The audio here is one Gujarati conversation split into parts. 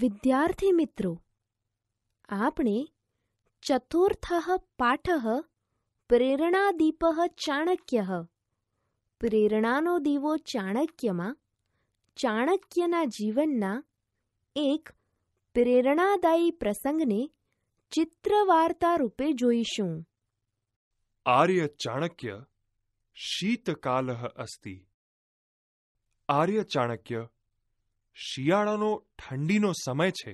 વિદ્યાર્થી મિત્રો આપણે ચતુર્થ પાઠ પ્રેરણાદીપ ચાણક્ય પ્રેરણાનો દીવો ચાણક્યમાં ચાણક્યના જીવનના એક પ્રેરણાદાયી પ્રસંગને ચિત્રવાર્તા રૂપે જોઈશું આર્ય ચાણક્ય શીતકાલ અસ્તિ આર્ય ચાણક્ય શિયાળાનો ઠંડીનો સમય છે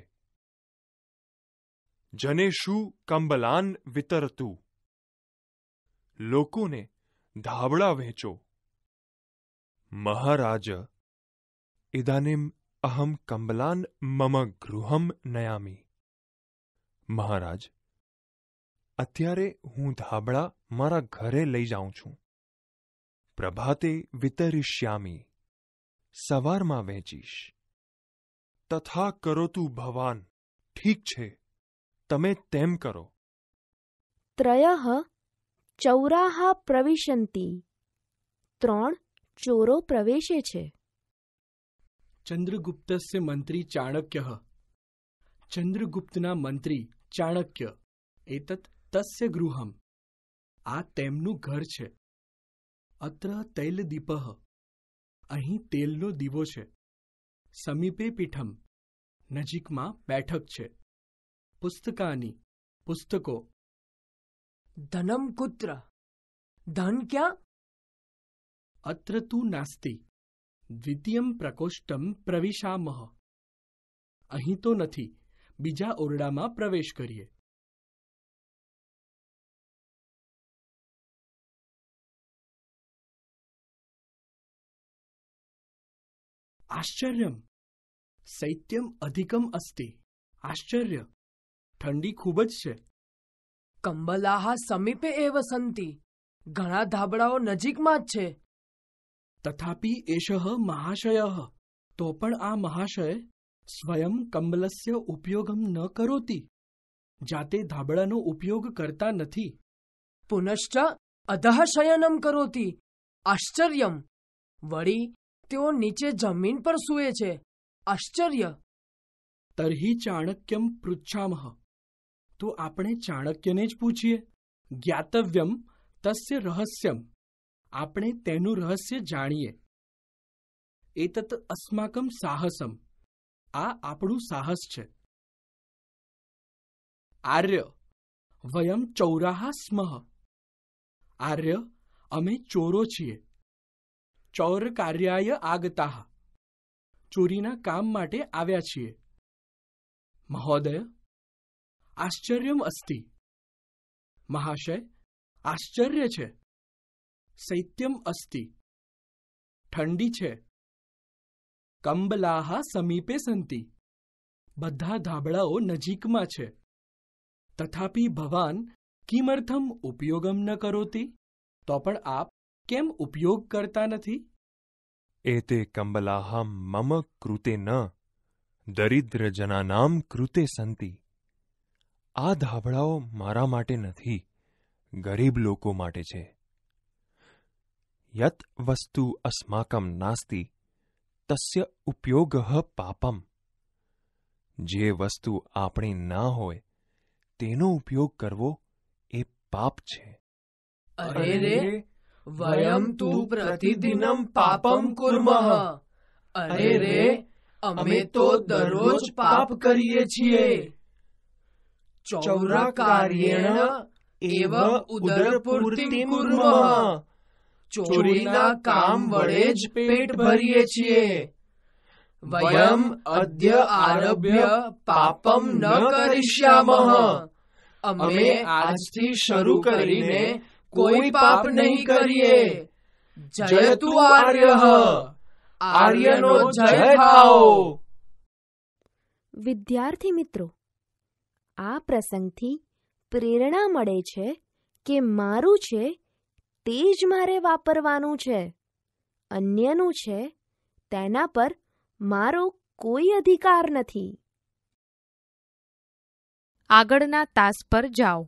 જનેશુ કંબલાન વિતરતું લોકોને ધાબળા વહેંચો મહારાજ ઇદાનીમ અહમ કંબલાન મમ ગૃહમ નયામી મહારાજ અત્યારે હું ધાબળા મારા ઘરે લઈ જાઉં છું પ્રભાતે વિતરિષ્યામી સવારમાં વહેંચીશ તથા કરોતુ ભવાન ઠીક છે તમે તેમ કરો ત્રય ચૌરાહા પ્રવિશંતી ત્રણ ચોરો પ્રવેશે છે ચંદ્રગુપ્તસ્ય મંત્રી ચાણક્ય ચંદ્રગુપ્તના મંત્રી ચાણક્ય એતત તસ્ય ગૃહમ આ તેમનું ઘર છે અત્ર તૈલ દીપહ અહીં તેલનો દીવો છે સમીપે પીઠમ નજીકમાં બેઠક છે પુસ્તકાની પુસ્તકો ધનમ કુત્ર ધન ક્યાં અત્ર તુ નાસ્તિ દ્વિતીયમ પ્રકોષ્ટમ પ્રવિશામહ અહીં તો નથી બીજા ઓરડામાં પ્રવેશ કરીએ આશ્ચર્યમ શૈત્યમ અધિકમ અસ્તિ આશ્ચર્ય ઠંડી ખૂબ જ છે કંબલાહા સમીપે એવ સંતિ ઘણા ધાબળાઓ નજીકમાં જ છે તથાપિ એષ મહાશય તો પણ આ મહાશય સ્વયં કંબલસ્ય ઉપયોગમ ન કરોતી જાતે ધાબળાનો ઉપયોગ કરતા નથી પુનશ્ચ અધઃ શયનમ કરોતી આશ્ચર્યમ વળી તેઓ નીચે જમીન પર સૂએ છે આશ્ચર્ય તર્હિ ચાણક્યમ પૃચ્છામહ તો આપણે ચાણક્યને જ પૂછીએ જ્ઞાતવ્યમ તસ્ય રહસ્યમ આપણે તેનું રહસ્ય જાણીએ એતત અસ્માકમ સાહસમ આ આપણું સાહસ છે આર્ય વયમ ચૌરાહા સ્મહ આર્ય અમે ચોરો છીએ ચૌર કાર્યાય આગતા ચોરીના કામ માટે આવ્યા છીએ મહોદય આશ્ચર્યમ અસ્તિ મહાશય આશ્ચર્ય છે શૈત્યમ અસ્તિ ઠંડી છે કંબલાહા સમીપે સંતિ બધા ધાબળાઓ નજીકમાં છે તથાપી ભવાન કિમર્થમ ઉપયોગમ ન કરોતી તો પણ આપ કેમ ઉપયોગ કરતા નથી એતે કમ્બલાહા મમ કૃતે ન દરિદ્ર કૃતે સંતિ આ ધાબળાઓ મારા માટે નથી ગરીબ લોકો માટે છે યત વસ્તુ અસ્માકમ નાસ્તિ તસ્ય ઉપયોગ પાપમ જે વસ્તુ આપણી ના હોય તેનો ઉપયોગ કરવો એ પાપ છે અરે રે વયમ તુ પ્રતિદિનમ પાપમ કુર્મઃ અરે રે અમે તો દરરોજ પાપ કરીએ છીએ ચૌરા કાર્યેણ એવ ઉદરપૂર્તિ કુર્મઃ ચોરીના કામ વડે જ પેટ ભરીએ છીએ વયમ અદ્ય આરભ્ય પાપમ ન કરિષ્યામઃ અમે આજથી શરૂ કરીને કોઈ પાપ નહીં કરીએ જય તું આર્ય આર્યનો જય થાઓ વિદ્યાર્થી મિત્રો આ પ્રસંગથી પ્રેરણા મળે છે કે મારું છે તે જ મારે વાપરવાનું છે અન્યનું છે તેના પર મારો કોઈ અધિકાર નથી આગળના તાસ પર જાઓ